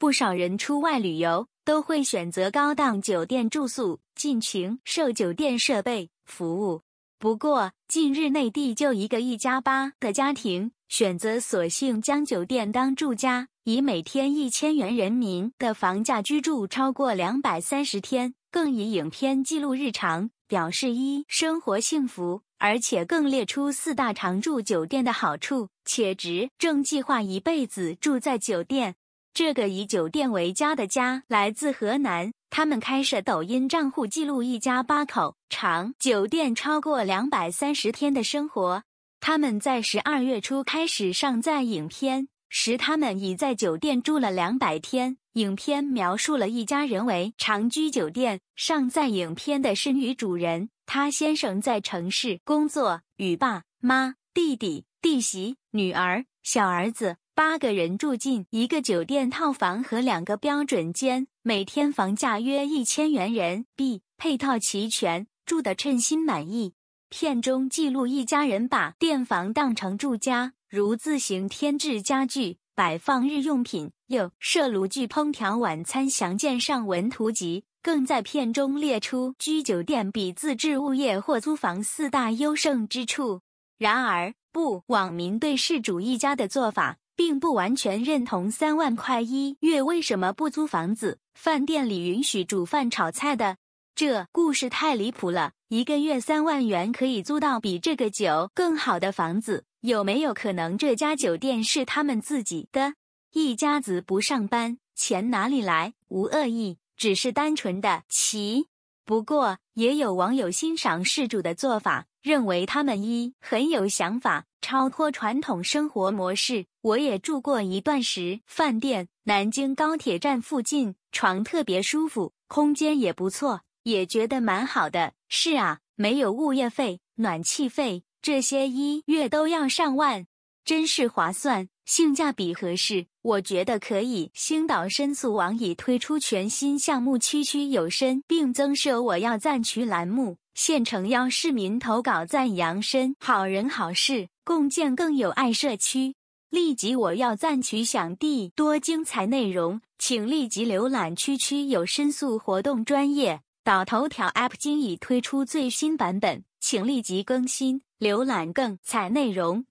不少人出外旅游都会选择高档酒店住宿，尽情受酒店设备服务。不过，近日内地就一个一加八的家庭选择，索性将酒店当住家，以每天一千元人民的房价居住超过两百三十天，更以影片记录日常，表示一生活幸福，而且更列出四大常住酒店的好处，且值正计划一辈子住在酒店。这个以酒店为家的家来自河南，他们开设抖音账户记录一家八口长酒店超过两百三十天的生活。他们在十二月初开始上载影片时，他们已在酒店住了两百天。影片描述了一家人为长居酒店上载影片的是女主人，她先生在城市工作，与爸妈、弟弟、弟媳、女儿、小儿子。八个人住进一个酒店套房和两个标准间，每天房价约一千元人民币，配套齐全，住得称心满意。片中记录一家人把店房当成住家，如自行添置家具、摆放日用品，六设炉具烹调晚餐，详见上文图集。更在片中列出居酒店比自制物业或租房四大优胜之处。然而，不网民对事主一家的做法。并不完全认同三万块一月为什么不租房子？饭店里允许煮饭炒菜的，这故事太离谱了。一个月三万元可以租到比这个酒更好的房子，有没有可能这家酒店是他们自己的？一家子不上班，钱哪里来？无恶意，只是单纯的奇。不过也有网友欣赏事主的做法，认为他们一很有想法。超脱传统生活模式，我也住过一段时。饭店南京高铁站附近，床特别舒服，空间也不错，也觉得蛮好的。是啊，没有物业费、暖气费这些，一月都要上万，真是划算，性价比合适，我觉得可以。星岛申诉网已推出全新项目“区区有申”，并增设“我要赞取”栏目。县城邀市民投稿赞扬声，好人好事，共建更有爱社区。立即我要赞取享地多精彩内容，请立即浏览区区有申诉活动专业导头条 App，今已推出最新版本，请立即更新，浏览更彩内容。